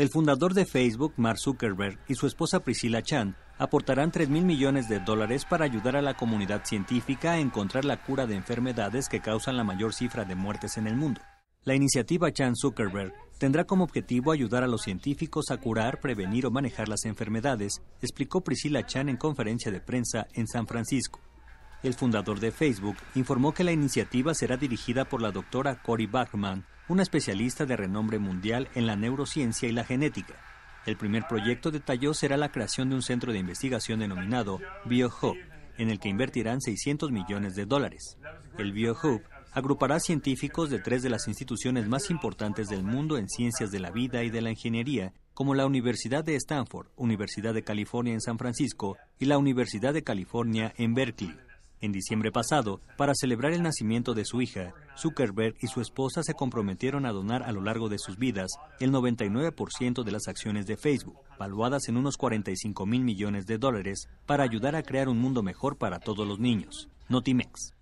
El fundador de Facebook, Mark Zuckerberg, y su esposa Priscilla Chan aportarán 3 mil millones de dólares para ayudar a la comunidad científica a encontrar la cura de enfermedades que causan la mayor cifra de muertes en el mundo. La iniciativa Chan Zuckerberg tendrá como objetivo ayudar a los científicos a curar, prevenir o manejar las enfermedades, explicó Priscilla Chan en conferencia de prensa en San Francisco. El fundador de Facebook informó que la iniciativa será dirigida por la doctora Cory Bachman, una especialista de renombre mundial en la neurociencia y la genética. El primer proyecto detalló será la creación de un centro de investigación denominado BioHub, en el que invertirán 600 millones de dólares. El BioHub agrupará científicos de tres de las instituciones más importantes del mundo en ciencias de la vida y de la ingeniería, como la Universidad de Stanford, Universidad de California en San Francisco y la Universidad de California en Berkeley. En diciembre pasado, para celebrar el nacimiento de su hija, Zuckerberg y su esposa se comprometieron a donar a lo largo de sus vidas el 99% de las acciones de Facebook, valuadas en unos 45 mil millones de dólares, para ayudar a crear un mundo mejor para todos los niños. Notimex.